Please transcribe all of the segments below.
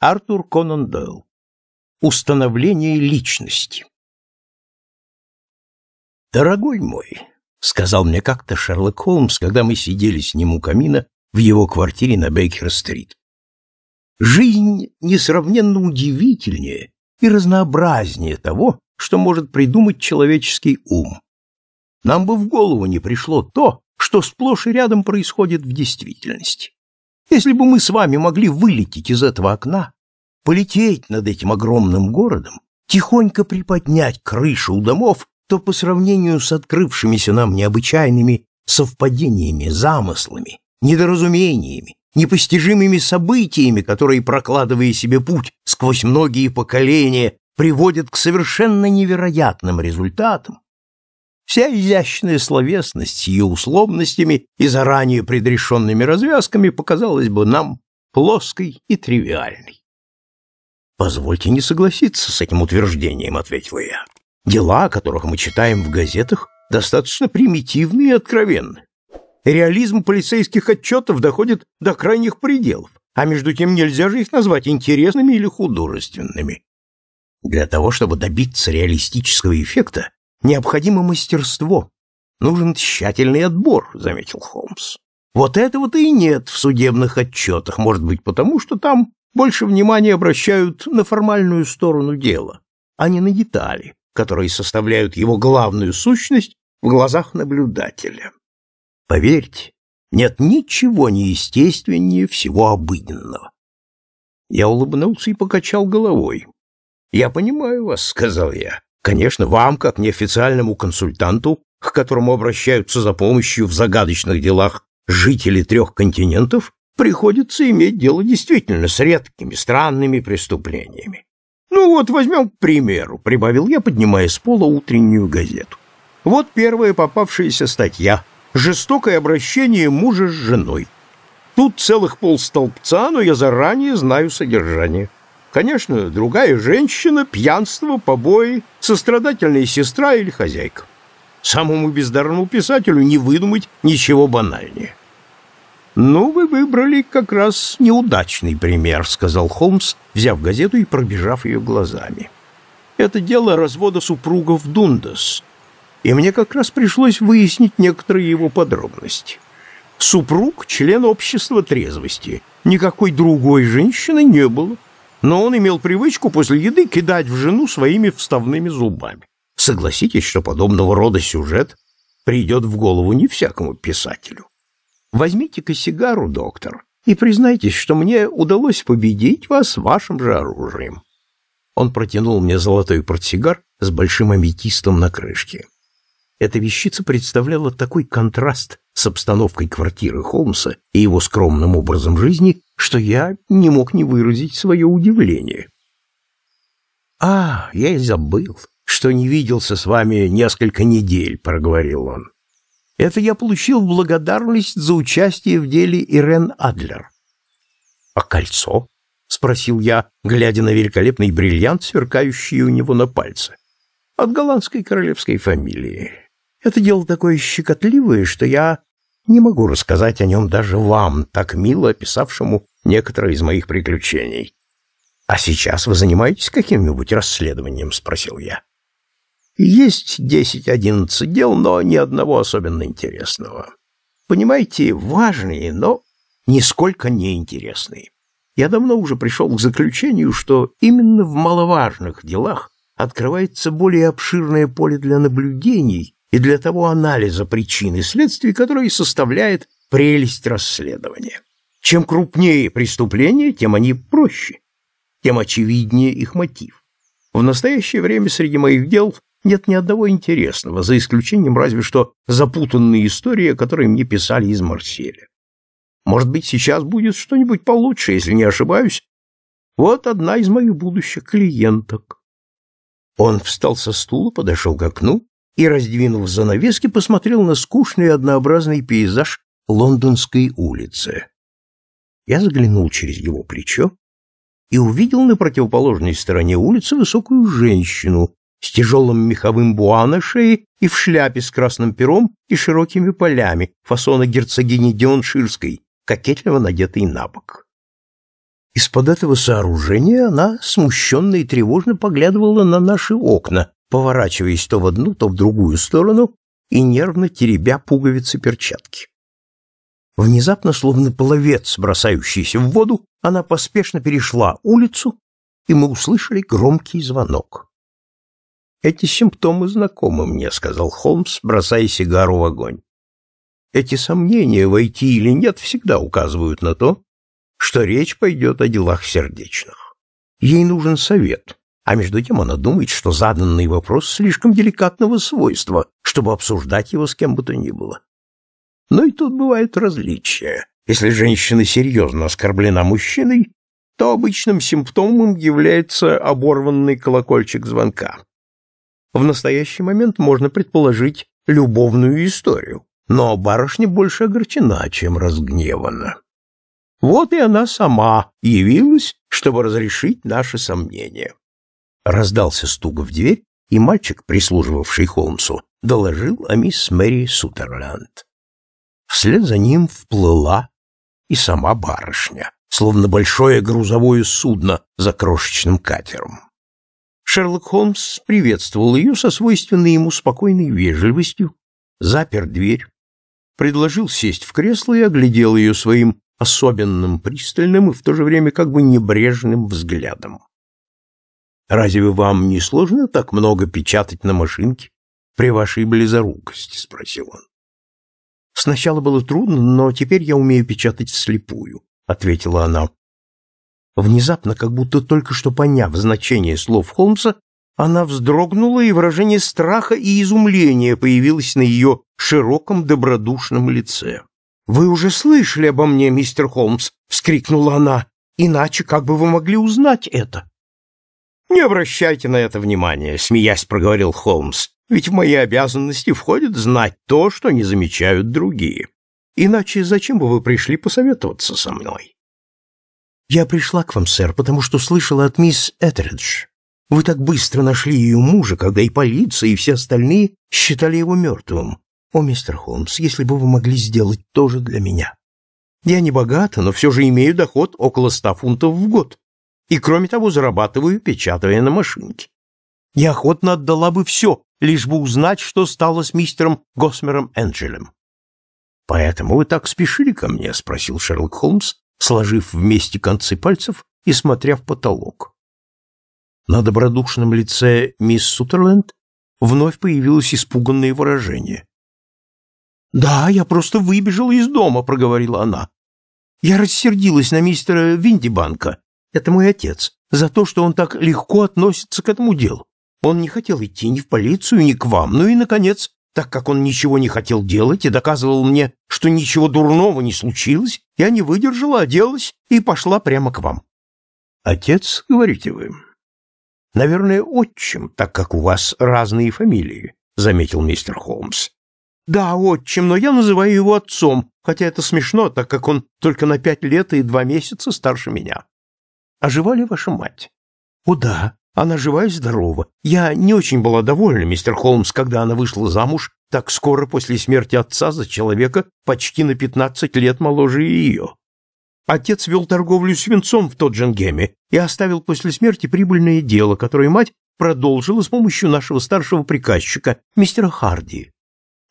Артур Конан Дойл. Установление личности. «Дорогой мой», — сказал мне как-то Шерлок Холмс, когда мы сидели с ним у камина в его квартире на Бейкер-стрит. «Жизнь несравненно удивительнее и разнообразнее того, что может придумать человеческий ум. Нам бы в голову не пришло то, что сплошь и рядом происходит в действительности. Если бы мы с вами могли вылететь из этого окна, полететь над этим огромным городом, тихонько приподнять крышу у домов, то по сравнению с открывшимися нам необычайными совпадениями, замыслами, недоразумениями, непостижимыми событиями, которые, прокладывая себе путь сквозь многие поколения, приводят к совершенно невероятным результатам, Вся изящная словесность ее условностями и заранее предрешенными развязками показалась бы нам плоской и тривиальной. «Позвольте не согласиться с этим утверждением», — ответил я. «Дела, о которых мы читаем в газетах, достаточно примитивны и откровенны. Реализм полицейских отчетов доходит до крайних пределов, а между тем нельзя же их назвать интересными или художественными. Для того, чтобы добиться реалистического эффекта, Необходимо мастерство. Нужен тщательный отбор, заметил Холмс. Вот этого-то и нет в судебных отчетах, может быть, потому что там больше внимания обращают на формальную сторону дела, а не на детали, которые составляют его главную сущность в глазах наблюдателя. Поверьте, нет ничего неестественнее всего обыденного. Я улыбнулся и покачал головой. «Я понимаю вас», — сказал я. Конечно, вам, как неофициальному консультанту, к которому обращаются за помощью в загадочных делах жители трех континентов, приходится иметь дело действительно с редкими, странными преступлениями. Ну вот, возьмем к примеру, прибавил я, поднимая с пола утреннюю газету. Вот первая попавшаяся статья «Жестокое обращение мужа с женой». Тут целых полстолбца, но я заранее знаю содержание. Конечно, другая женщина, пьянство, побои, сострадательная сестра или хозяйка. Самому бездарному писателю не выдумать ничего банальнее. «Ну, вы выбрали как раз неудачный пример», — сказал Холмс, взяв газету и пробежав ее глазами. «Это дело развода супругов Дундас, и мне как раз пришлось выяснить некоторые его подробности. Супруг — член общества трезвости, никакой другой женщины не было» но он имел привычку после еды кидать в жену своими вставными зубами. Согласитесь, что подобного рода сюжет придет в голову не всякому писателю. Возьмите-ка сигару, доктор, и признайтесь, что мне удалось победить вас вашим же оружием. Он протянул мне золотой портсигар с большим аметистом на крышке. Эта вещица представляла такой контраст с обстановкой квартиры Холмса и его скромным образом жизни, что я не мог не выразить свое удивление. «А, я и забыл, что не виделся с вами несколько недель», — проговорил он. «Это я получил благодарность за участие в деле Ирен Адлер». «А кольцо?» — спросил я, глядя на великолепный бриллиант, сверкающий у него на пальце. «От голландской королевской фамилии. Это дело такое щекотливое, что я не могу рассказать о нем даже вам, так мило описавшему некоторые из моих приключений. — А сейчас вы занимаетесь каким-нибудь расследованием? — спросил я. — Есть десять-одиннадцать дел, но ни одного особенно интересного. Понимаете, важные, но нисколько неинтересные. Я давно уже пришел к заключению, что именно в маловажных делах открывается более обширное поле для наблюдений и для того анализа причин и следствий, которые составляет прелесть расследования. Чем крупнее преступления, тем они проще, тем очевиднее их мотив. В настоящее время среди моих дел нет ни одного интересного, за исключением разве что запутанные истории, которые мне писали из Марселя. Может быть, сейчас будет что-нибудь получше, если не ошибаюсь. Вот одна из моих будущих клиенток. Он встал со стула, подошел к окну и, раздвинув занавески, посмотрел на скучный однообразный пейзаж лондонской улицы. Я заглянул через его плечо и увидел на противоположной стороне улицы высокую женщину с тяжелым меховым буа на шее и в шляпе с красным пером и широкими полями фасона герцогини Дионширской, кокетливо надетой на бок. Из-под этого сооружения она смущенно и тревожно поглядывала на наши окна, поворачиваясь то в одну, то в другую сторону и нервно теребя пуговицы перчатки. Внезапно, словно половец, бросающийся в воду, она поспешно перешла улицу, и мы услышали громкий звонок. «Эти симптомы знакомы мне», — сказал Холмс, бросая сигару в огонь. «Эти сомнения, войти или нет, всегда указывают на то, что речь пойдет о делах сердечных. Ей нужен совет, а между тем она думает, что заданный вопрос слишком деликатного свойства, чтобы обсуждать его с кем бы то ни было. Но и тут бывают различия. Если женщина серьезно оскорблена мужчиной, то обычным симптомом является оборванный колокольчик звонка. В настоящий момент можно предположить любовную историю, но барышня больше огорчена, чем разгневана. Вот и она сама явилась, чтобы разрешить наши сомнения. Раздался стук в дверь, и мальчик, прислуживавший Холмсу, доложил о мисс Мэри Сутерленд. Вслед за ним вплыла и сама барышня, словно большое грузовое судно за крошечным катером. Шерлок Холмс приветствовал ее со свойственной ему спокойной вежливостью, запер дверь, предложил сесть в кресло и оглядел ее своим особенным пристальным и в то же время как бы небрежным взглядом. Разве вам не сложно так много печатать на машинке при вашей близорукости? спросил он. Сначала было трудно, но теперь я умею печатать вслепую, ответила она. Внезапно, как будто только что поняв значение слов Холмса, она вздрогнула, и выражение страха и изумления появилось на ее широком добродушном лице. «Вы уже слышали обо мне, мистер Холмс!» — вскрикнула она. «Иначе как бы вы могли узнать это?» «Не обращайте на это внимания», — смеясь проговорил Холмс. «Ведь в мои обязанности входит знать то, что не замечают другие. Иначе зачем бы вы пришли посоветоваться со мной?» «Я пришла к вам, сэр, потому что слышала от мисс Этеридж. Вы так быстро нашли ее мужа, когда и полиция, и все остальные считали его мертвым. О, мистер Холмс, если бы вы могли сделать то же для меня. Я не богата, но все же имею доход около ста фунтов в год, и, кроме того, зарабатываю, печатая на машинке. Я охотно отдала бы все, лишь бы узнать, что стало с мистером Госмером Энджелем. «Поэтому вы так спешили ко мне?» — спросил Шерлок Холмс, сложив вместе концы пальцев и смотря в потолок. На добродушном лице мисс Сутерленд вновь появилось испуганное выражение. «Да, я просто выбежала из дома», — проговорила она. «Я рассердилась на мистера Виндибанка, это мой отец, за то, что он так легко относится к этому делу. Он не хотел идти ни в полицию, ни к вам. Ну и, наконец, так как он ничего не хотел делать и доказывал мне, что ничего дурного не случилось, я не выдержала, оделась и пошла прямо к вам. Отец, говорите вы. Наверное, отчим, так как у вас разные фамилии, заметил мистер Холмс. Да, отчим, но я называю его отцом, хотя это смешно, так как он только на пять лет и два месяца старше меня. А жива ли ваша мать? О, да, она жива и здорова. Я не очень была довольна, мистер Холмс, когда она вышла замуж так скоро после смерти отца за человека почти на пятнадцать лет моложе ее. Отец вел торговлю свинцом в тот Тоджингеме и оставил после смерти прибыльное дело, которое мать продолжила с помощью нашего старшего приказчика, мистера Харди.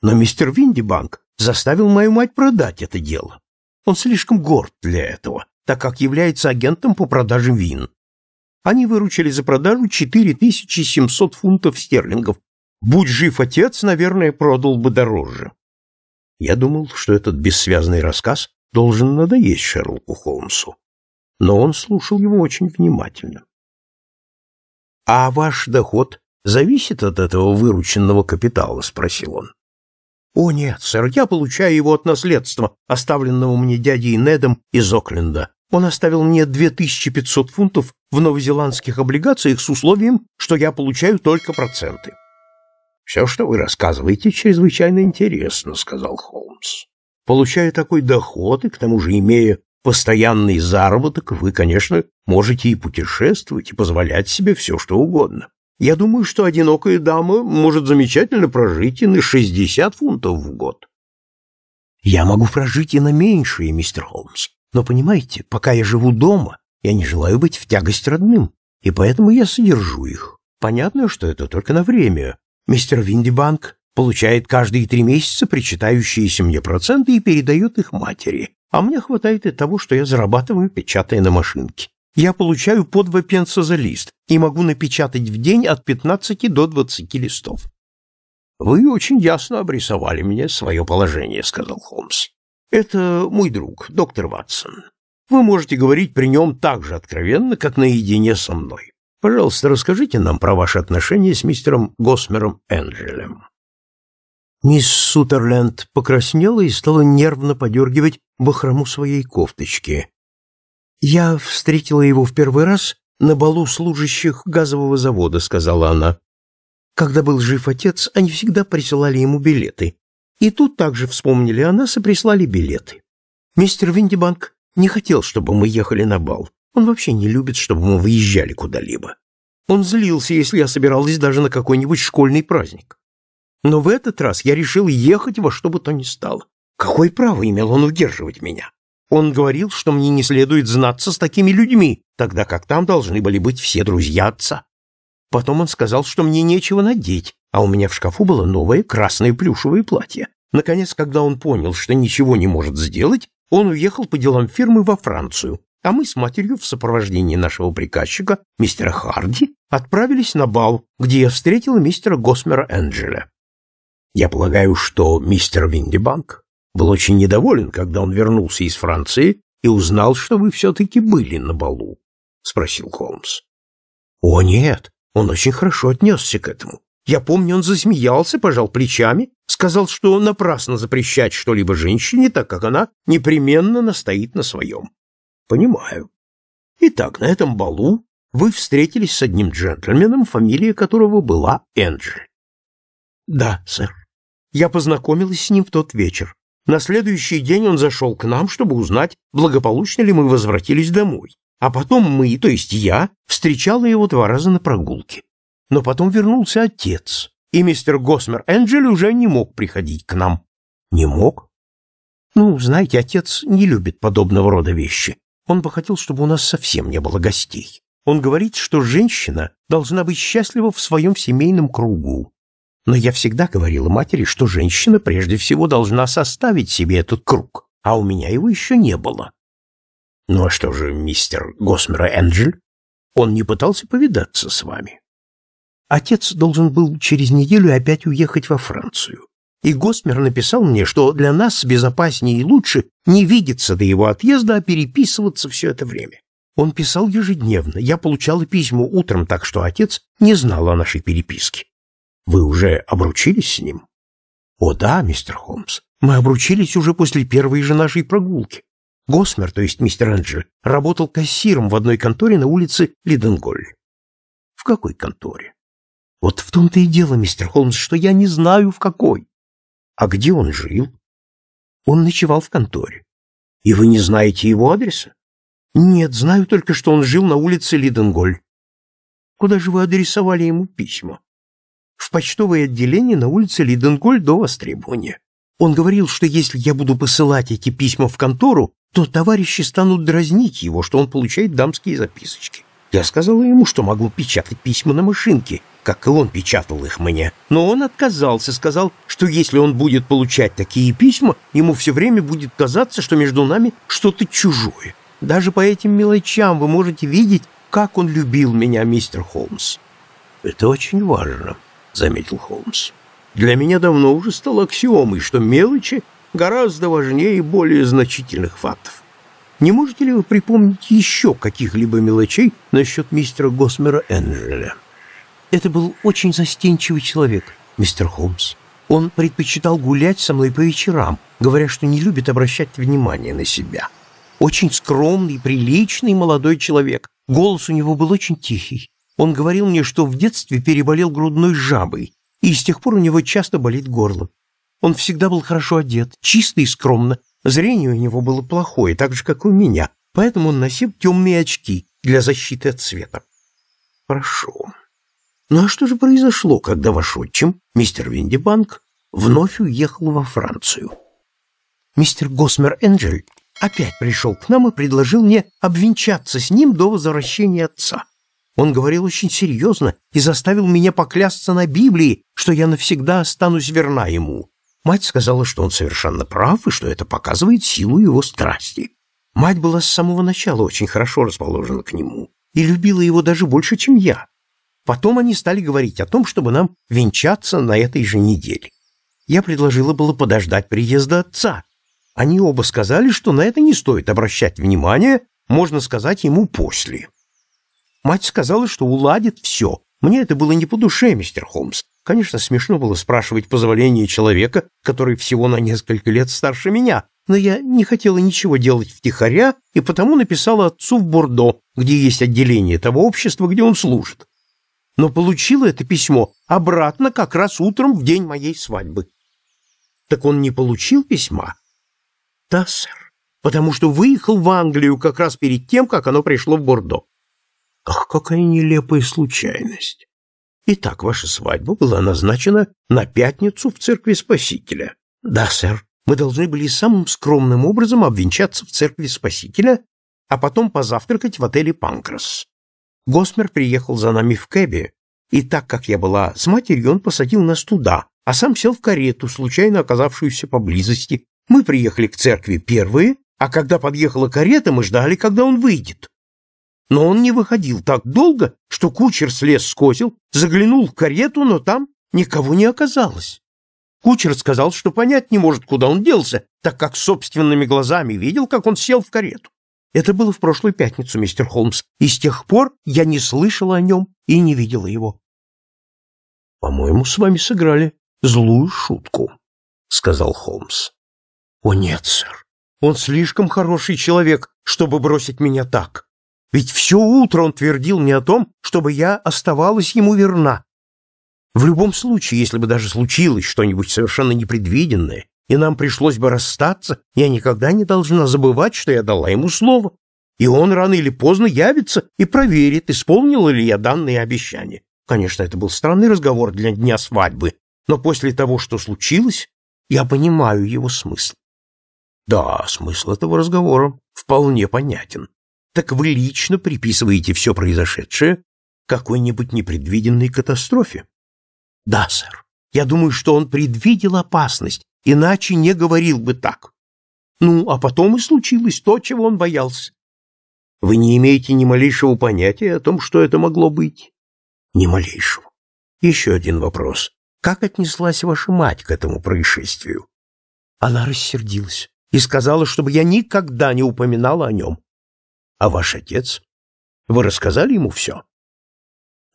Но мистер Виндибанк заставил мою мать продать это дело. Он слишком горд для этого так как является агентом по продаже вин. Они выручили за продажу 4700 фунтов стерлингов. Будь жив отец, наверное, продал бы дороже. Я думал, что этот бессвязный рассказ должен надоесть Шерлоку Холмсу. Но он слушал его очень внимательно. «А ваш доход зависит от этого вырученного капитала?» — спросил он. «О нет, сэр, я получаю его от наследства, оставленного мне дядей Недом из Окленда. Он оставил мне 2500 фунтов в новозеландских облигациях с условием, что я получаю только проценты. «Все, что вы рассказываете, чрезвычайно интересно», — сказал Холмс. «Получая такой доход и, к тому же, имея постоянный заработок, вы, конечно, можете и путешествовать, и позволять себе все, что угодно. Я думаю, что одинокая дама может замечательно прожить и на 60 фунтов в год». «Я могу прожить и на меньшее, мистер Холмс. Но понимаете, пока я живу дома, я не желаю быть в тягость родным, и поэтому я содержу их. Понятно, что это только на время. Мистер Виндибанк получает каждые три месяца причитающиеся мне проценты и передает их матери, а мне хватает и того, что я зарабатываю, печатая на машинке. Я получаю по два пенса за лист и могу напечатать в день от 15 до 20 листов. «Вы очень ясно обрисовали мне свое положение», — сказал Холмс. Это мой друг, доктор Ватсон. Вы можете говорить при нем так же откровенно, как наедине со мной. Пожалуйста, расскажите нам про ваши отношения с мистером Госмером Энджелем». Мисс Сутерленд покраснела и стала нервно подергивать бахрому своей кофточки. «Я встретила его в первый раз на балу служащих газового завода», — сказала она. «Когда был жив отец, они всегда присылали ему билеты. И тут также вспомнили о нас и прислали билеты. Мистер Виндибанк не хотел, чтобы мы ехали на бал. Он вообще не любит, чтобы мы выезжали куда-либо. Он злился, если я собиралась даже на какой-нибудь школьный праздник. Но в этот раз я решил ехать во что бы то ни стало. Какое право имел он удерживать меня? Он говорил, что мне не следует знаться с такими людьми, тогда как там должны были быть все друзья отца. Потом он сказал, что мне нечего надеть, а у меня в шкафу было новое красное плюшевое платье. Наконец, когда он понял, что ничего не может сделать, он уехал по делам фирмы во Францию, а мы с матерью в сопровождении нашего приказчика, мистера Харди, отправились на бал, где я встретил мистера Госмера Энджеля. Я полагаю, что мистер Виндибанк был очень недоволен, когда он вернулся из Франции и узнал, что вы все-таки были на балу, — спросил Холмс. — О, нет, он очень хорошо отнесся к этому. Я помню, он засмеялся, пожал плечами, сказал, что напрасно запрещать что-либо женщине, так как она непременно настоит на своем. Понимаю. Итак, на этом балу вы встретились с одним джентльменом, фамилия которого была Энджель. Да, сэр. Я познакомилась с ним в тот вечер. На следующий день он зашел к нам, чтобы узнать, благополучно ли мы возвратились домой. А потом мы, то есть я, встречала его два раза на прогулке но потом вернулся отец, и мистер Госмер Энджель уже не мог приходить к нам. Не мог? Ну, знаете, отец не любит подобного рода вещи. Он бы хотел, чтобы у нас совсем не было гостей. Он говорит, что женщина должна быть счастлива в своем семейном кругу. Но я всегда говорила матери, что женщина прежде всего должна составить себе этот круг, а у меня его еще не было. Ну а что же, мистер Госмер Энджель? Он не пытался повидаться с вами? Отец должен был через неделю опять уехать во Францию. И Госмер написал мне, что для нас безопаснее и лучше не видеться до его отъезда, а переписываться все это время. Он писал ежедневно. Я получал письма утром, так что отец не знал о нашей переписке. Вы уже обручились с ним? О да, мистер Холмс. Мы обручились уже после первой же нашей прогулки. Госмер, то есть мистер Энджи, работал кассиром в одной конторе на улице Лиденголь. В какой конторе? Вот в том-то и дело, мистер Холмс, что я не знаю, в какой. А где он жил? Он ночевал в конторе. И вы не знаете его адреса? Нет, знаю только, что он жил на улице Лиденголь. Куда же вы адресовали ему письма? В почтовое отделение на улице Лиденголь до востребования. Он говорил, что если я буду посылать эти письма в контору, то товарищи станут дразнить его, что он получает дамские записочки. Я сказала ему, что могу печатать письма на машинке, как и он печатал их мне. Но он отказался, сказал, что если он будет получать такие письма, ему все время будет казаться, что между нами что-то чужое. Даже по этим мелочам вы можете видеть, как он любил меня, мистер Холмс. «Это очень важно», — заметил Холмс. «Для меня давно уже стало аксиомой, что мелочи гораздо важнее и более значительных фактов. Не можете ли вы припомнить еще каких-либо мелочей насчет мистера Госмера Энджеля? Это был очень застенчивый человек, мистер Холмс. Он предпочитал гулять со мной по вечерам, говоря, что не любит обращать внимание на себя. Очень скромный, приличный молодой человек. Голос у него был очень тихий. Он говорил мне, что в детстве переболел грудной жабой, и с тех пор у него часто болит горло. Он всегда был хорошо одет, чисто и скромно, Зрение у него было плохое, так же, как у меня, поэтому он носил темные очки для защиты от света. Прошу. Ну а что же произошло, когда ваш отчим, мистер Виндибанк, вновь уехал во Францию? Мистер Госмер Энджель опять пришел к нам и предложил мне обвенчаться с ним до возвращения отца. Он говорил очень серьезно и заставил меня поклясться на Библии, что я навсегда останусь верна ему. Мать сказала, что он совершенно прав и что это показывает силу его страсти. Мать была с самого начала очень хорошо расположена к нему и любила его даже больше, чем я. Потом они стали говорить о том, чтобы нам венчаться на этой же неделе. Я предложила было подождать приезда отца. Они оба сказали, что на это не стоит обращать внимание, можно сказать ему после. Мать сказала, что уладит все, мне это было не по душе, мистер Холмс. Конечно, смешно было спрашивать позволения человека, который всего на несколько лет старше меня, но я не хотела ничего делать втихаря и потому написала отцу в Бордо, где есть отделение того общества, где он служит. Но получила это письмо обратно как раз утром в день моей свадьбы. Так он не получил письма? Да, сэр, потому что выехал в Англию как раз перед тем, как оно пришло в Бордо. Ах, какая нелепая случайность! Итак, ваша свадьба была назначена на пятницу в церкви Спасителя. Да, сэр, мы должны были самым скромным образом обвенчаться в церкви Спасителя, а потом позавтракать в отеле «Панкрас». Госмер приехал за нами в кэбе, и так как я была с матерью, он посадил нас туда, а сам сел в карету, случайно оказавшуюся поблизости. Мы приехали к церкви первые, а когда подъехала карета, мы ждали, когда он выйдет. Но он не выходил так долго, что кучер слез с козел, заглянул в карету, но там никого не оказалось. Кучер сказал, что понять не может, куда он делся, так как собственными глазами видел, как он сел в карету. Это было в прошлую пятницу, мистер Холмс, и с тех пор я не слышала о нем и не видела его. — По-моему, с вами сыграли злую шутку, — сказал Холмс. — О нет, сэр, он слишком хороший человек, чтобы бросить меня так. Ведь все утро он твердил мне о том, чтобы я оставалась ему верна. В любом случае, если бы даже случилось что-нибудь совершенно непредвиденное, и нам пришлось бы расстаться, я никогда не должна забывать, что я дала ему слово. И он рано или поздно явится и проверит, исполнила ли я данные обещания. Конечно, это был странный разговор для дня свадьбы, но после того, что случилось, я понимаю его смысл. Да, смысл этого разговора вполне понятен так вы лично приписываете все произошедшее какой-нибудь непредвиденной катастрофе. Да, сэр. Я думаю, что он предвидел опасность, иначе не говорил бы так. Ну, а потом и случилось то, чего он боялся. Вы не имеете ни малейшего понятия о том, что это могло быть? Ни малейшего. Еще один вопрос. Как отнеслась ваша мать к этому происшествию? Она рассердилась и сказала, чтобы я никогда не упоминала о нем. А ваш отец? Вы рассказали ему все?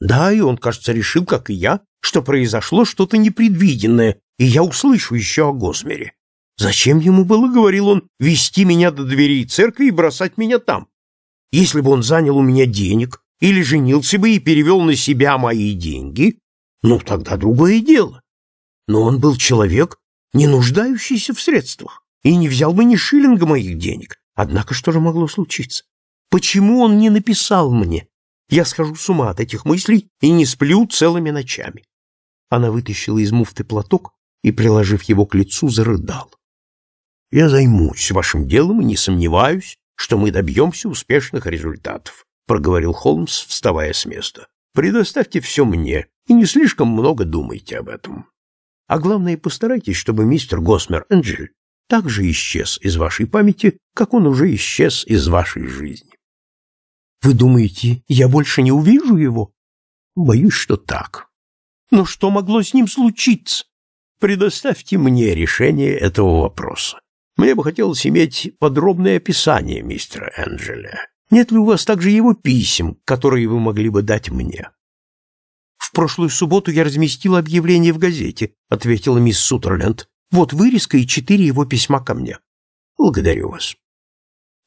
Да, и он, кажется, решил, как и я, что произошло что-то непредвиденное, и я услышу еще о Гозмере. Зачем ему было, говорил он, вести меня до дверей церкви и бросать меня там? Если бы он занял у меня денег или женился бы и перевел на себя мои деньги, ну, тогда другое дело. Но он был человек, не нуждающийся в средствах, и не взял бы ни шиллинга моих денег. Однако что же могло случиться? Почему он не написал мне? Я схожу с ума от этих мыслей и не сплю целыми ночами. Она вытащила из муфты платок и, приложив его к лицу, зарыдал. Я займусь вашим делом и не сомневаюсь, что мы добьемся успешных результатов, проговорил Холмс, вставая с места. Предоставьте все мне и не слишком много думайте об этом. А главное, постарайтесь, чтобы мистер Госмер Энджель также исчез из вашей памяти, как он уже исчез из вашей жизни. Вы думаете, я больше не увижу его? Боюсь, что так. Но что могло с ним случиться? Предоставьте мне решение этого вопроса. Мне бы хотелось иметь подробное описание мистера Энджеля. Нет ли у вас также его писем, которые вы могли бы дать мне? В прошлую субботу я разместила объявление в газете, ответила мисс Сутерленд. Вот вырезка и четыре его письма ко мне. Благодарю вас.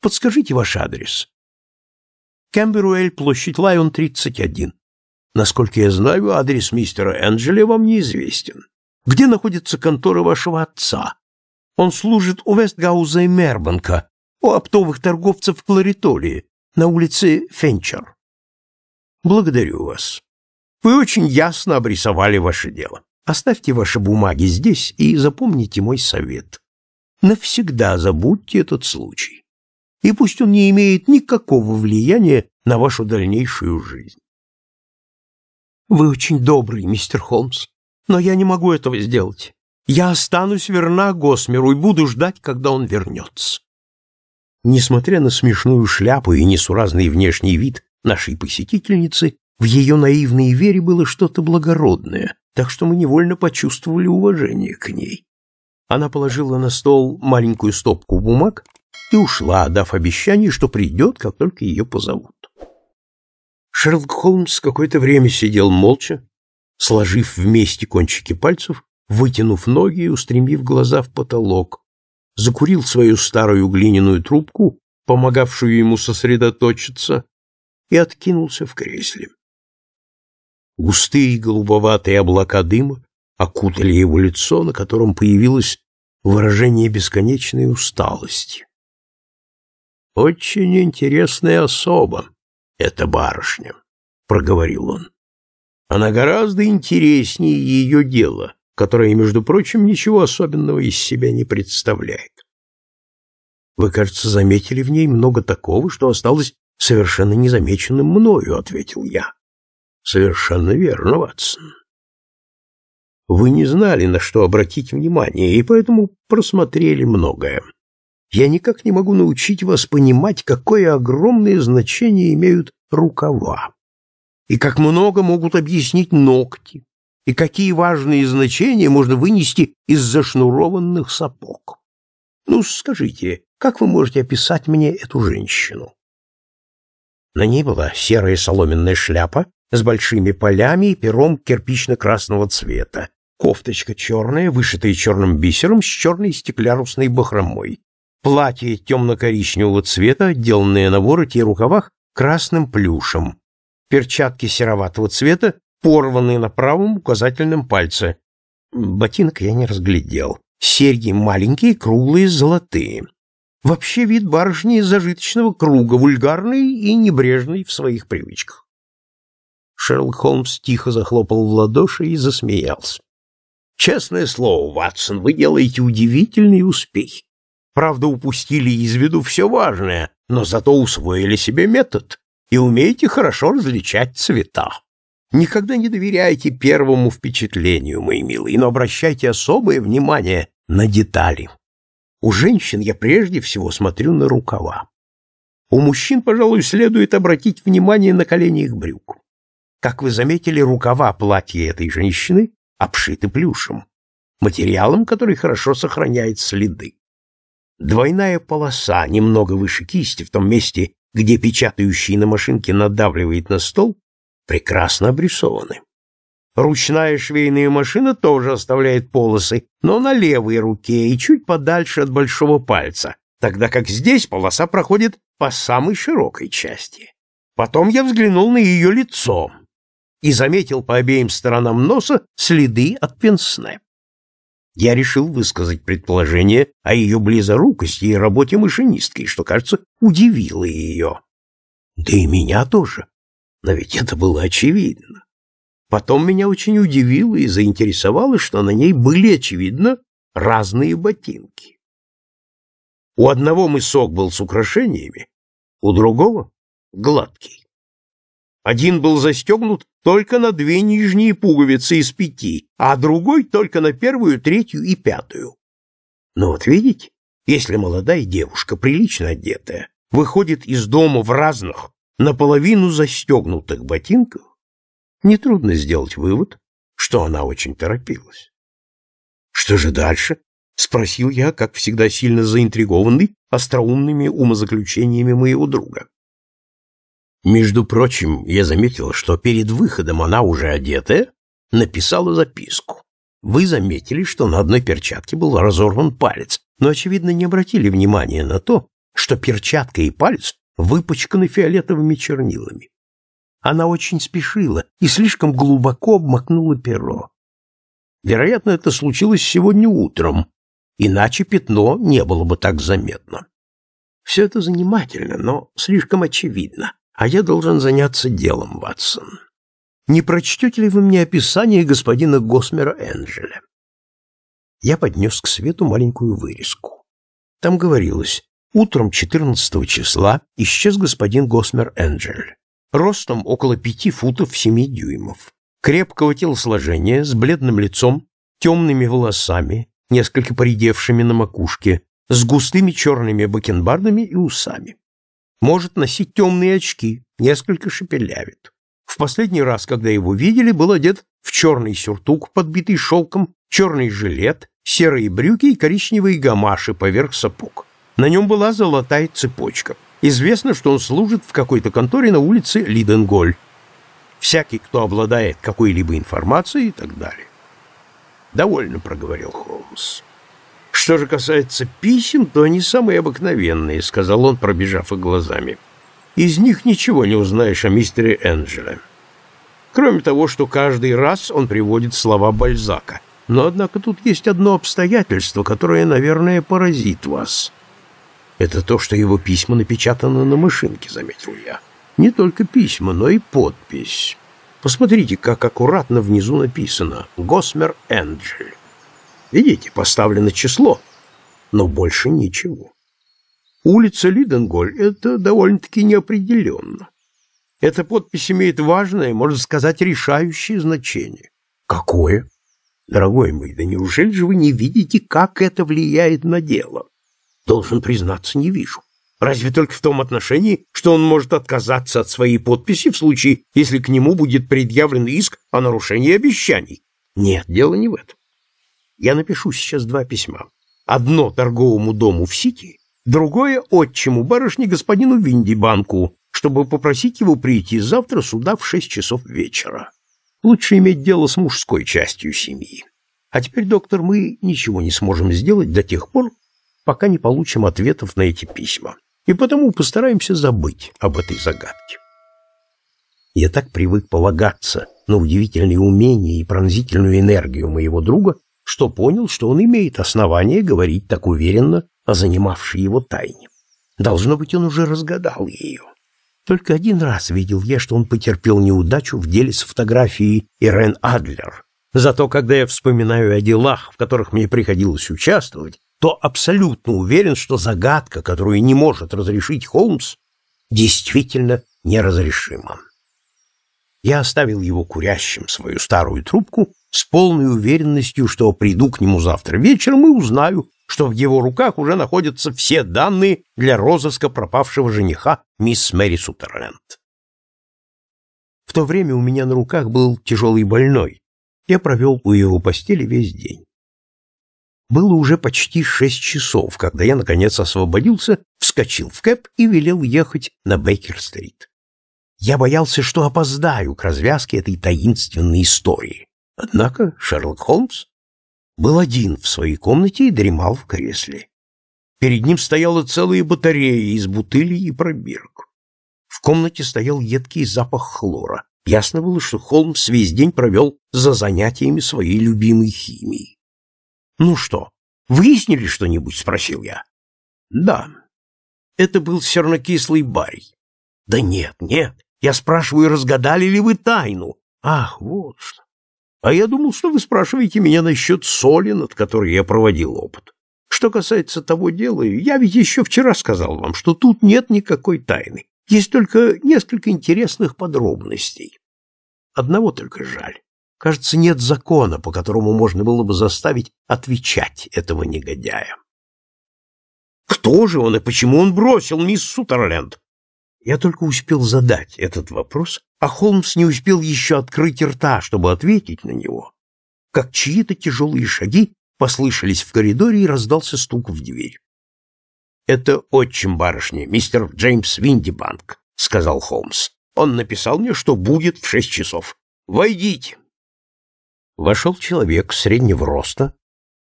Подскажите ваш адрес. Кэмберуэль, площадь Лайон, 31. Насколько я знаю, адрес мистера Энджели вам неизвестен. Где находится контора вашего отца? Он служит у Вестгауза и Мербанка, у оптовых торговцев в Кларитолии, на улице Фенчер. Благодарю вас. Вы очень ясно обрисовали ваше дело. Оставьте ваши бумаги здесь и запомните мой совет. Навсегда забудьте этот случай и пусть он не имеет никакого влияния на вашу дальнейшую жизнь. Вы очень добрый, мистер Холмс, но я не могу этого сделать. Я останусь верна Госмеру и буду ждать, когда он вернется. Несмотря на смешную шляпу и несуразный внешний вид нашей посетительницы, в ее наивной вере было что-то благородное, так что мы невольно почувствовали уважение к ней. Она положила на стол маленькую стопку бумаг и ушла, дав обещание, что придет, как только ее позовут. Шерлок Холмс какое-то время сидел молча, сложив вместе кончики пальцев, вытянув ноги и устремив глаза в потолок, закурил свою старую глиняную трубку, помогавшую ему сосредоточиться, и откинулся в кресле. Густые голубоватые облака дыма окутали его лицо, на котором появилось выражение бесконечной усталости. «Очень интересная особа, эта барышня», — проговорил он. «Она гораздо интереснее ее дела, которое, между прочим, ничего особенного из себя не представляет. «Вы, кажется, заметили в ней много такого, что осталось совершенно незамеченным мною», — ответил я. «Совершенно верно, Ватсон. Вы не знали, на что обратить внимание, и поэтому просмотрели многое. Я никак не могу научить вас понимать, какое огромное значение имеют рукава, и как много могут объяснить ногти, и какие важные значения можно вынести из зашнурованных сапог. Ну, скажите, как вы можете описать мне эту женщину? На ней была серая соломенная шляпа с большими полями и пером кирпично-красного цвета, кофточка черная, вышитая черным бисером с черной стеклярусной бахромой, Платье темно-коричневого цвета, отделанное на вороте и рукавах красным плюшем. Перчатки сероватого цвета, порванные на правом указательном пальце. Ботинок я не разглядел. Серьги маленькие, круглые, золотые. Вообще вид барышни из зажиточного круга, вульгарный и небрежный в своих привычках. Шерлок Холмс тихо захлопал в ладоши и засмеялся. «Честное слово, Ватсон, вы делаете удивительные успехи. Правда, упустили из виду все важное, но зато усвоили себе метод и умеете хорошо различать цвета. Никогда не доверяйте первому впечатлению, мои милые, но обращайте особое внимание на детали. У женщин я прежде всего смотрю на рукава. У мужчин, пожалуй, следует обратить внимание на колени их брюк. Как вы заметили, рукава платья этой женщины обшиты плюшем, материалом, который хорошо сохраняет следы. Двойная полоса, немного выше кисти, в том месте, где печатающий на машинке надавливает на стол, прекрасно обрисованы. Ручная швейная машина тоже оставляет полосы, но на левой руке и чуть подальше от большого пальца, тогда как здесь полоса проходит по самой широкой части. Потом я взглянул на ее лицо и заметил по обеим сторонам носа следы от пенсне. Я решил высказать предположение о ее близорукости и работе машинисткой, что, кажется, удивило ее. Да и меня тоже. Но ведь это было очевидно. Потом меня очень удивило и заинтересовало, что на ней были, очевидно, разные ботинки. У одного мысок был с украшениями, у другого — гладкий. Один был застегнут только на две нижние пуговицы из пяти, а другой только на первую, третью и пятую. Но ну вот видите, если молодая девушка, прилично одетая, выходит из дома в разных, наполовину застегнутых ботинках, нетрудно сделать вывод, что она очень торопилась. «Что же дальше?» — спросил я, как всегда сильно заинтригованный остроумными умозаключениями моего друга. Между прочим, я заметил, что перед выходом она уже одетая написала записку. Вы заметили, что на одной перчатке был разорван палец, но, очевидно, не обратили внимания на то, что перчатка и палец выпачканы фиолетовыми чернилами. Она очень спешила и слишком глубоко обмакнула перо. Вероятно, это случилось сегодня утром, иначе пятно не было бы так заметно. Все это занимательно, но слишком очевидно а я должен заняться делом, Ватсон. Не прочтете ли вы мне описание господина Госмера Энджеля? Я поднес к свету маленькую вырезку. Там говорилось, утром 14 числа исчез господин Госмер Энджель, ростом около пяти футов семи дюймов, крепкого телосложения, с бледным лицом, темными волосами, несколько поредевшими на макушке, с густыми черными бакенбардами и усами может носить темные очки, несколько шепелявит. В последний раз, когда его видели, был одет в черный сюртук, подбитый шелком, черный жилет, серые брюки и коричневые гамаши поверх сапог. На нем была золотая цепочка. Известно, что он служит в какой-то конторе на улице Лиденголь. Всякий, кто обладает какой-либо информацией и так далее. «Довольно», — проговорил Холмс. Что же касается писем, то они самые обыкновенные, сказал он, пробежав их глазами. Из них ничего не узнаешь о мистере Энджеле. Кроме того, что каждый раз он приводит слова Бальзака. Но, однако, тут есть одно обстоятельство, которое, наверное, поразит вас. Это то, что его письма напечатаны на машинке, заметил я. Не только письма, но и подпись. Посмотрите, как аккуратно внизу написано «Госмер Энджель». Видите, поставлено число, но больше ничего. Улица Лиденголь — это довольно-таки неопределенно. Эта подпись имеет важное, можно сказать, решающее значение. Какое? Дорогой мой, да неужели же вы не видите, как это влияет на дело? Должен признаться, не вижу. Разве только в том отношении, что он может отказаться от своей подписи в случае, если к нему будет предъявлен иск о нарушении обещаний. Нет, дело не в этом. Я напишу сейчас два письма. Одно торговому дому в Сити, другое отчему барышни господину Виндибанку, чтобы попросить его прийти завтра сюда в шесть часов вечера. Лучше иметь дело с мужской частью семьи. А теперь, доктор, мы ничего не сможем сделать до тех пор, пока не получим ответов на эти письма. И потому постараемся забыть об этой загадке. Я так привык полагаться на удивительные умения и пронзительную энергию моего друга, что понял, что он имеет основание говорить так уверенно о занимавшей его тайне. Должно быть, он уже разгадал ее. Только один раз видел я, что он потерпел неудачу в деле с фотографией Ирен Адлер. Зато, когда я вспоминаю о делах, в которых мне приходилось участвовать, то абсолютно уверен, что загадка, которую не может разрешить Холмс, действительно неразрешима. Я оставил его курящим свою старую трубку с полной уверенностью, что приду к нему завтра вечером и узнаю, что в его руках уже находятся все данные для розыска пропавшего жениха мисс Мэри Сутерленд. В то время у меня на руках был тяжелый больной. Я провел у его постели весь день. Было уже почти шесть часов, когда я, наконец, освободился, вскочил в кэп и велел ехать на Бейкер-стрит. Я боялся, что опоздаю к развязке этой таинственной истории. Однако Шерлок Холмс был один в своей комнате и дремал в кресле. Перед ним стояла целая батарея из бутылей и пробирок. В комнате стоял едкий запах хлора. Ясно было, что Холмс весь день провел за занятиями своей любимой химией. «Ну что, выяснили что-нибудь?» — спросил я. «Да. Это был сернокислый барий». «Да нет, нет. Я спрашиваю, разгадали ли вы тайну?» «Ах, вот что!» А я думал, что вы спрашиваете меня насчет соли, над которой я проводил опыт. Что касается того дела, я ведь еще вчера сказал вам, что тут нет никакой тайны. Есть только несколько интересных подробностей. Одного только жаль. Кажется, нет закона, по которому можно было бы заставить отвечать этого негодяя. Кто же он и почему он бросил мисс Сутерленд? Я только успел задать этот вопрос, а Холмс не успел еще открыть рта, чтобы ответить на него, как чьи-то тяжелые шаги послышались в коридоре и раздался стук в дверь. «Это отчим барышни, мистер Джеймс Виндибанк», — сказал Холмс. «Он написал мне, что будет в шесть часов. Войдите». Вошел человек среднего роста,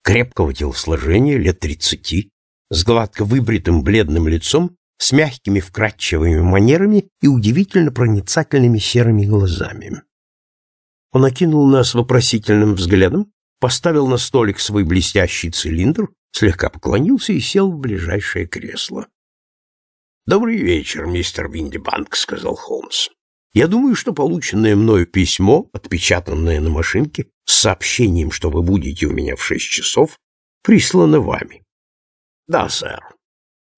крепкого телосложения, лет тридцати, с гладко выбритым бледным лицом с мягкими вкрадчивыми манерами и удивительно проницательными серыми глазами. Он окинул нас вопросительным взглядом, поставил на столик свой блестящий цилиндр, слегка поклонился и сел в ближайшее кресло. «Добрый вечер, мистер Виндибанк», — сказал Холмс. «Я думаю, что полученное мною письмо, отпечатанное на машинке, с сообщением, что вы будете у меня в шесть часов, прислано вами». «Да, сэр»,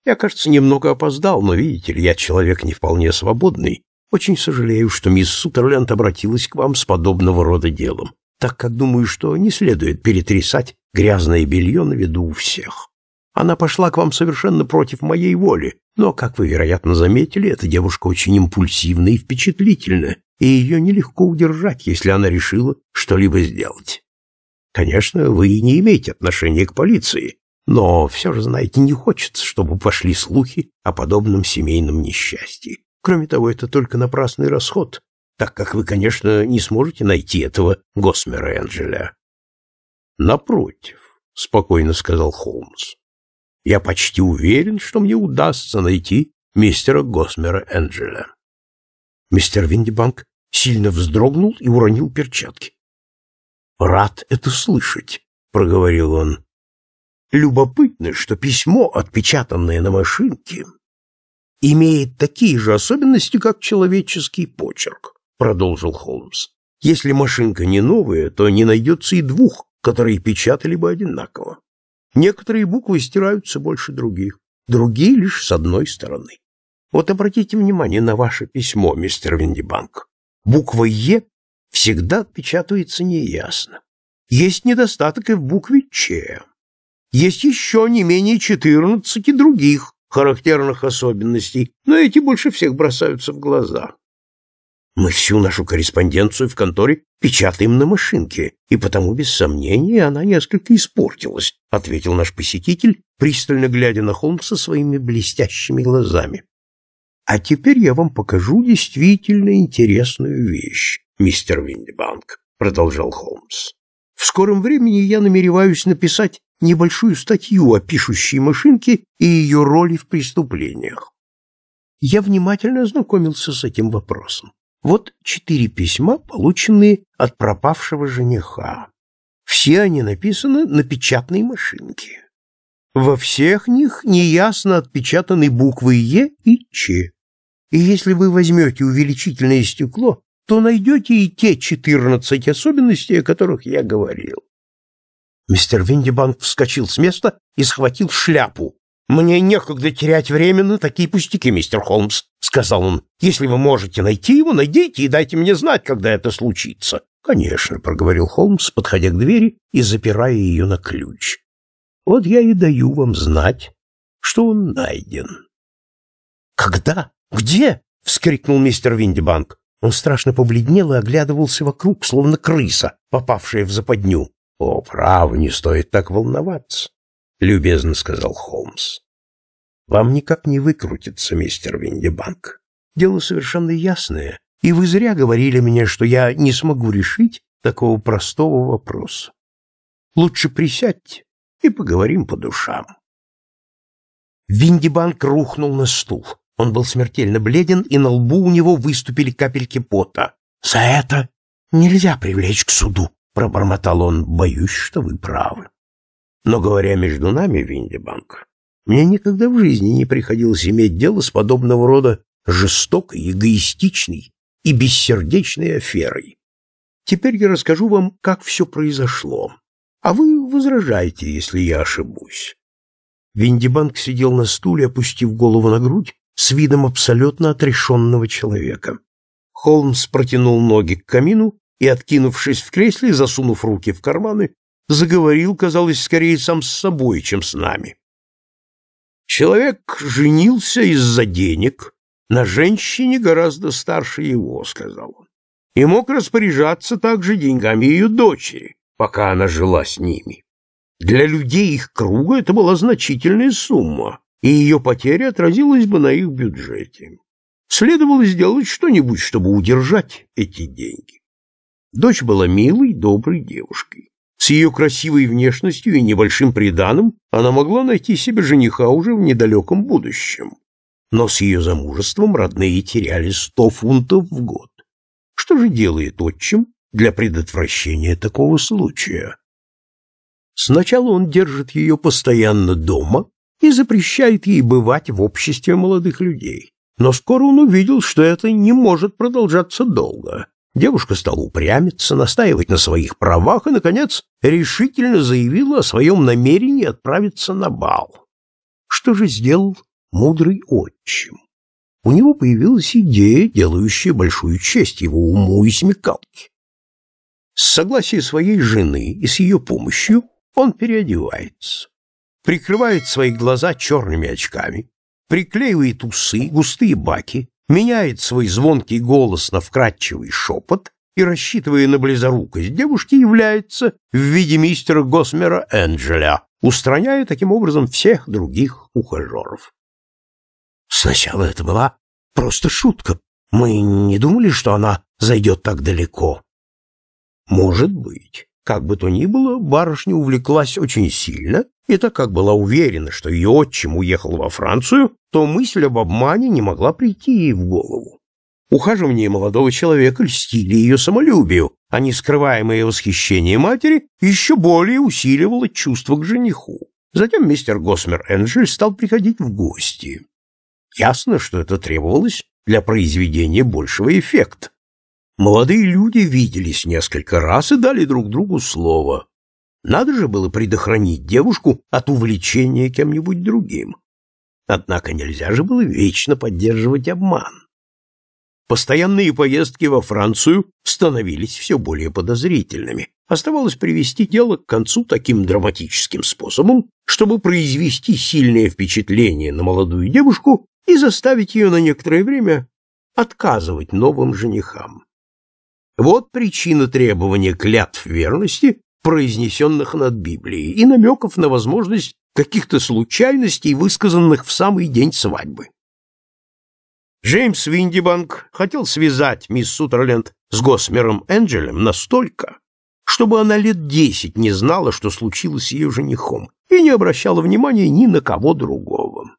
я, кажется, немного опоздал, но, видите ли, я человек не вполне свободный. Очень сожалею, что мисс Сутерленд обратилась к вам с подобного рода делом, так как думаю, что не следует перетрясать грязное белье на виду у всех. Она пошла к вам совершенно против моей воли, но, как вы, вероятно, заметили, эта девушка очень импульсивна и впечатлительна, и ее нелегко удержать, если она решила что-либо сделать. Конечно, вы не имеете отношения к полиции, но все же, знаете, не хочется, чтобы пошли слухи о подобном семейном несчастье. Кроме того, это только напрасный расход, так как вы, конечно, не сможете найти этого Госмера Энджеля. Напротив, спокойно сказал Холмс. Я почти уверен, что мне удастся найти мистера Госмера Энджеля. Мистер Виндибанк сильно вздрогнул и уронил перчатки. Рад это слышать, проговорил он. Любопытно, что письмо, отпечатанное на машинке, имеет такие же особенности, как человеческий почерк, продолжил Холмс. Если машинка не новая, то не найдется и двух, которые печатали бы одинаково. Некоторые буквы стираются больше других, другие лишь с одной стороны. Вот обратите внимание на ваше письмо, мистер Виндибанк. Буква «Е» всегда печатается неясно. Есть недостаток и в букве «Ч» есть еще не менее четырнадцати других характерных особенностей, но эти больше всех бросаются в глаза. Мы всю нашу корреспонденцию в конторе печатаем на машинке, и потому, без сомнения, она несколько испортилась, — ответил наш посетитель, пристально глядя на Холмса своими блестящими глазами. — А теперь я вам покажу действительно интересную вещь, мистер Виндебанк, — продолжал Холмс. В скором времени я намереваюсь написать небольшую статью о пишущей машинке и ее роли в преступлениях. Я внимательно ознакомился с этим вопросом. Вот четыре письма, полученные от пропавшего жениха. Все они написаны на печатной машинке. Во всех них неясно отпечатаны буквы Е и Ч. И если вы возьмете увеличительное стекло, то найдете и те четырнадцать особенностей, о которых я говорил. Мистер Виндибанк вскочил с места и схватил шляпу. «Мне некогда терять время на такие пустяки, мистер Холмс», — сказал он. «Если вы можете найти его, найдите и дайте мне знать, когда это случится». «Конечно», — проговорил Холмс, подходя к двери и запирая ее на ключ. «Вот я и даю вам знать, что он найден». «Когда? Где?» — вскрикнул мистер Виндибанк. Он страшно побледнел и оглядывался вокруг, словно крыса, попавшая в западню. — О, право, не стоит так волноваться, — любезно сказал Холмс. — Вам никак не выкрутиться, мистер Виндебанк. Дело совершенно ясное, и вы зря говорили мне, что я не смогу решить такого простого вопроса. Лучше присядьте и поговорим по душам. Виндебанк рухнул на стул. Он был смертельно бледен, и на лбу у него выступили капельки пота. «За это нельзя привлечь к суду», — пробормотал он. «Боюсь, что вы правы». Но, говоря между нами, Виндебанк, мне никогда в жизни не приходилось иметь дело с подобного рода жестокой, эгоистичной и бессердечной аферой. Теперь я расскажу вам, как все произошло. А вы возражаете, если я ошибусь. Виндибанк сидел на стуле, опустив голову на грудь, с видом абсолютно отрешенного человека. Холмс протянул ноги к камину и, откинувшись в кресле, засунув руки в карманы, заговорил, казалось, скорее сам с собой, чем с нами. «Человек женился из-за денег», на женщине гораздо старше его, — сказал он, — и мог распоряжаться также деньгами ее дочери, пока она жила с ними. Для людей их круга это была значительная сумма, и ее потеря отразилась бы на их бюджете. Следовало сделать что-нибудь, чтобы удержать эти деньги. Дочь была милой, доброй девушкой. С ее красивой внешностью и небольшим приданым она могла найти себе жениха уже в недалеком будущем. Но с ее замужеством родные теряли сто фунтов в год. Что же делает отчим для предотвращения такого случая? Сначала он держит ее постоянно дома, и запрещает ей бывать в обществе молодых людей. Но скоро он увидел, что это не может продолжаться долго. Девушка стала упрямиться, настаивать на своих правах и, наконец, решительно заявила о своем намерении отправиться на бал. Что же сделал мудрый отчим? У него появилась идея, делающая большую честь его уму и смекалке. С согласия своей жены и с ее помощью он переодевается прикрывает свои глаза черными очками, приклеивает усы, густые баки, меняет свой звонкий голос на вкрадчивый шепот и, рассчитывая на близорукость девушки, является в виде мистера Госмера Энджеля, устраняя таким образом всех других ухажеров. Сначала это была просто шутка. Мы не думали, что она зайдет так далеко. Может быть. Как бы то ни было, барышня увлеклась очень сильно, и так как была уверена, что ее отчим уехал во Францию, то мысль об обмане не могла прийти ей в голову. Ухаживание молодого человека льстили ее самолюбию, а нескрываемое восхищение матери еще более усиливало чувство к жениху. Затем мистер Госмер Энджель стал приходить в гости. Ясно, что это требовалось для произведения большего эффекта. Молодые люди виделись несколько раз и дали друг другу слово. Надо же было предохранить девушку от увлечения кем-нибудь другим. Однако нельзя же было вечно поддерживать обман. Постоянные поездки во Францию становились все более подозрительными. Оставалось привести дело к концу таким драматическим способом, чтобы произвести сильное впечатление на молодую девушку и заставить ее на некоторое время отказывать новым женихам. Вот причина требования клятв верности, произнесенных над Библией, и намеков на возможность каких-то случайностей, высказанных в самый день свадьбы. Джеймс Виндибанк хотел связать мисс Сутерленд с Госмером Энджелем настолько, чтобы она лет десять не знала, что случилось с ее женихом, и не обращала внимания ни на кого другого.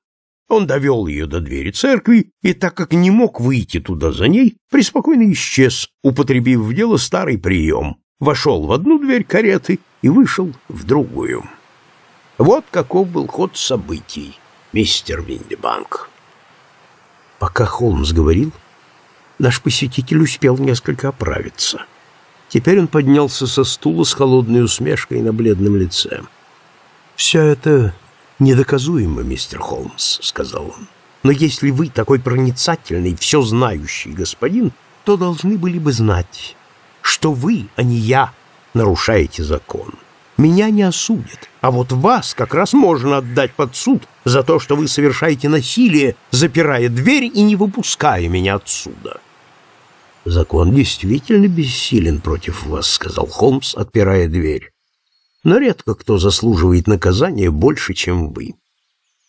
Он довел ее до двери церкви и, так как не мог выйти туда за ней, преспокойно исчез, употребив в дело старый прием. Вошел в одну дверь кареты и вышел в другую. Вот каков был ход событий, мистер Виндебанк. Пока Холмс говорил, наш посетитель успел несколько оправиться. Теперь он поднялся со стула с холодной усмешкой на бледном лице. «Все это «Недоказуемо, мистер Холмс», — сказал он. «Но если вы такой проницательный, все знающий господин, то должны были бы знать, что вы, а не я, нарушаете закон. Меня не осудят, а вот вас как раз можно отдать под суд за то, что вы совершаете насилие, запирая дверь и не выпуская меня отсюда». «Закон действительно бессилен против вас», — сказал Холмс, отпирая дверь но редко кто заслуживает наказания больше, чем вы.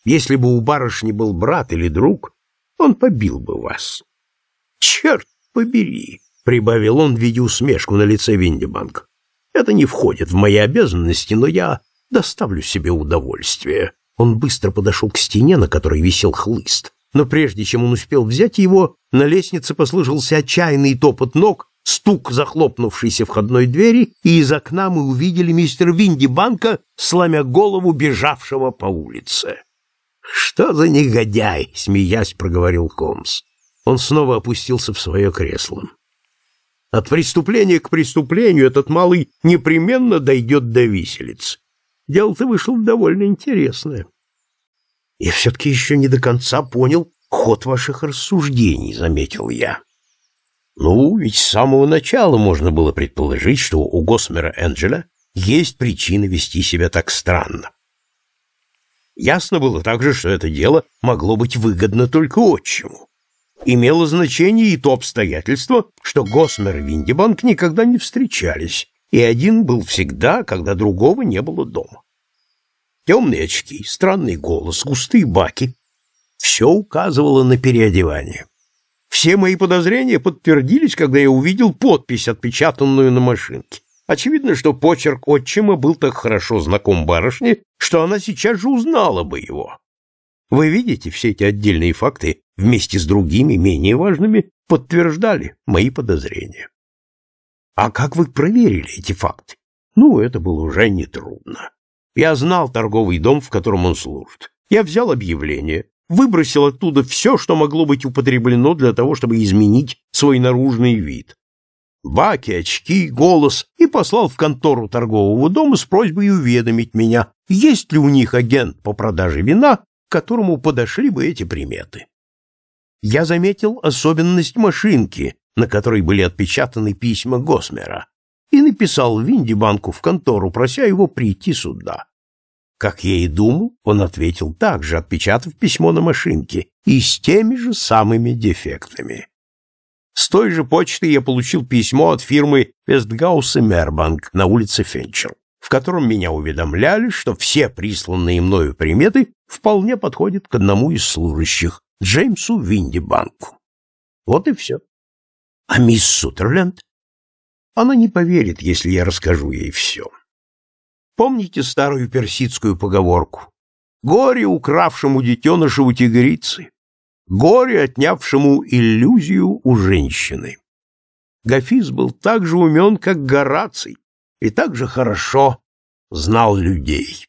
Если бы у барышни был брат или друг, он побил бы вас. Черт побери, прибавил он, видя усмешку на лице Виндебанк. Это не входит в мои обязанности, но я доставлю себе удовольствие. Он быстро подошел к стене, на которой висел хлыст. Но прежде чем он успел взять его, на лестнице послышался отчаянный топот ног, стук захлопнувшейся входной двери, и из окна мы увидели мистера Виндибанка, сломя голову бежавшего по улице. «Что за негодяй!» — смеясь проговорил Комс. Он снова опустился в свое кресло. «От преступления к преступлению этот малый непременно дойдет до виселиц. Дело-то вышло довольно интересное». «Я все-таки еще не до конца понял ход ваших рассуждений», — заметил я. Ну, ведь с самого начала можно было предположить, что у Госмера Энджела есть причина вести себя так странно. Ясно было также, что это дело могло быть выгодно только отчиму. Имело значение и то обстоятельство, что Госмер и Виндибанк никогда не встречались, и один был всегда, когда другого не было дома. Темные очки, странный голос, густые баки — все указывало на переодевание. Все мои подозрения подтвердились, когда я увидел подпись, отпечатанную на машинке. Очевидно, что почерк отчима был так хорошо знаком барышне, что она сейчас же узнала бы его. Вы видите, все эти отдельные факты вместе с другими, менее важными, подтверждали мои подозрения. А как вы проверили эти факты? Ну, это было уже нетрудно. Я знал торговый дом, в котором он служит. Я взял объявление, выбросил оттуда все, что могло быть употреблено для того, чтобы изменить свой наружный вид. Баки, очки, голос и послал в контору торгового дома с просьбой уведомить меня, есть ли у них агент по продаже вина, к которому подошли бы эти приметы. Я заметил особенность машинки, на которой были отпечатаны письма Госмера, и написал Винди банку в контору, прося его прийти сюда. Как я и думал, он ответил так же, отпечатав письмо на машинке, и с теми же самыми дефектами. С той же почты я получил письмо от фирмы Вестгауса Мербанк на улице Фенчел, в котором меня уведомляли, что все присланные мною приметы вполне подходят к одному из служащих, Джеймсу Виндибанку. Вот и все. А мисс Сутерленд? Она не поверит, если я расскажу ей все. Помните старую персидскую поговорку? Горе укравшему детеныша у тигрицы, горе отнявшему иллюзию у женщины. Гафиз был так же умен, как Гораций, и так же хорошо знал людей.